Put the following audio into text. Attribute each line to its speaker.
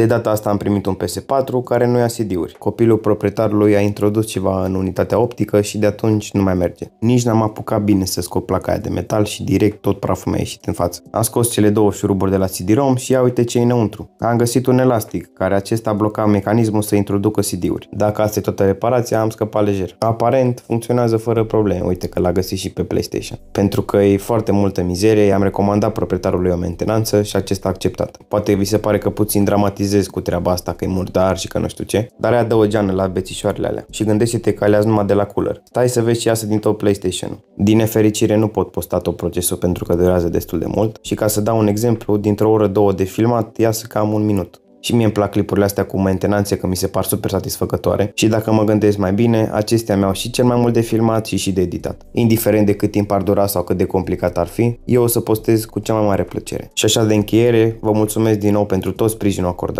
Speaker 1: De data asta am primit un PS4 care nu ia CD-uri. Copilul proprietarului a introdus ceva în unitatea optică și de atunci nu mai merge. Nici n-am apucat bine să scot placa de metal și direct tot praful mi-a ieșit în față. Am scos cele două șuruburi de la CD-ROM și ia uite ce e înăuntru. Am găsit un elastic care acesta bloca mecanismul să introducă CD-uri. Dacă asta e toată reparația, am scăpat lejer. Aparent funcționează fără probleme. Uite că l-a găsit și pe PlayStation. Pentru că e foarte multă mizerie, i-am recomandat proprietarului o mentenanță și acesta a acceptat. Poate vi se pare că puțin dramatic empatizezi cu treaba asta că e murdar și că nu știu ce, dar o geană la bețișoarele alea și gândește-te că alea numai de la cooler. Stai să vezi ce iasă din tot PlayStation. Din nefericire nu pot posta tot procesul pentru că durează destul de mult și ca să dau un exemplu, dintr-o oră două de filmat iasă cam un minut. Și mie îmi plac clipurile astea cu mentenanțe că mi se par super satisfăcătoare și dacă mă gândesc mai bine, acestea mi-au și cel mai mult de filmat și și de editat. Indiferent de cât timp ar dura sau cât de complicat ar fi, eu o să postez cu cea mai mare plăcere. Și așa de încheiere, vă mulțumesc din nou pentru tot sprijinul acordat.